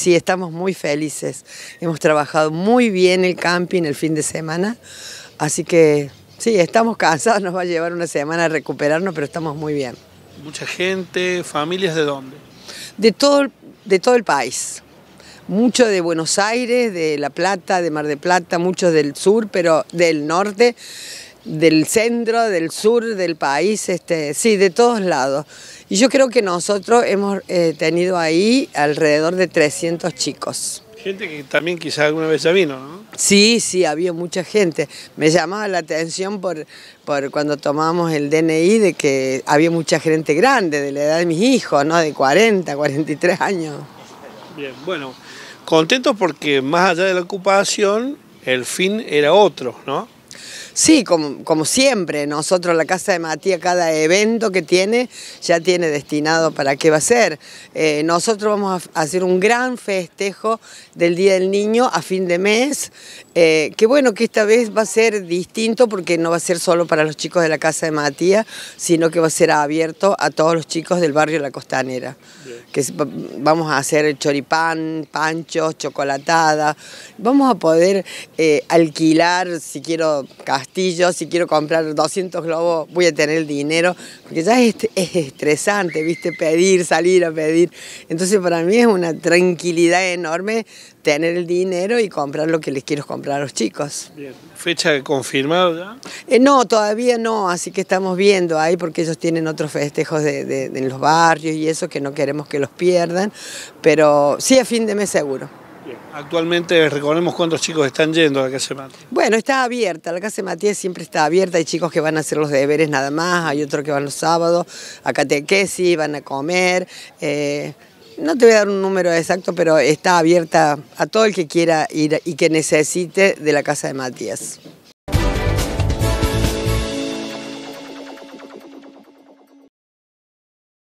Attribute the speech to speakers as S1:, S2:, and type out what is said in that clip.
S1: Sí, estamos muy felices. Hemos trabajado muy bien el camping el fin de semana, así que sí, estamos cansados, nos va a llevar una semana a recuperarnos, pero estamos muy bien.
S2: Mucha gente, familias de dónde?
S1: De todo, de todo el país. Muchos de Buenos Aires, de La Plata, de Mar de Plata, muchos del sur, pero del norte del centro, del sur, del país, este, sí, de todos lados. Y yo creo que nosotros hemos eh, tenido ahí alrededor de 300 chicos.
S2: Gente que también quizás alguna vez ya vino, ¿no?
S1: Sí, sí, había mucha gente. Me llamaba la atención por, por cuando tomamos el DNI de que había mucha gente grande, de la edad de mis hijos, ¿no? De 40, 43 años.
S2: Bien, bueno, contentos porque más allá de la ocupación, el fin era otro,
S1: ¿no? Sí, como, como, siempre, nosotros la Casa de Matías, cada evento que tiene, ya tiene destinado para qué va a ser. Eh, nosotros vamos a hacer un gran festejo del Día del Niño a fin de mes, eh, que bueno que esta vez va a ser distinto porque no va a ser solo para los chicos de la Casa de Matías, sino que va a ser abierto a todos los chicos del barrio La Costanera. Que vamos a hacer choripán, panchos, chocolatada, vamos a poder eh, alquilar, si quiero, si quiero comprar 200 globos, voy a tener el dinero, porque ya es, es estresante, ¿viste? Pedir, salir a pedir. Entonces para mí es una tranquilidad enorme tener el dinero y comprar lo que les quiero comprar a los chicos.
S2: ¿Fecha confirmada ya?
S1: Eh, no, todavía no, así que estamos viendo ahí porque ellos tienen otros festejos en los barrios y eso que no queremos que los pierdan, pero sí a fin de mes seguro.
S2: Actualmente, recordemos cuántos chicos están yendo a la Casa de Matías.
S1: Bueno, está abierta, la Casa de Matías siempre está abierta, hay chicos que van a hacer los deberes nada más, hay otros que van los sábados a catequesis, van a comer. Eh, no te voy a dar un número exacto, pero está abierta a todo el que quiera ir y que necesite de la Casa de Matías.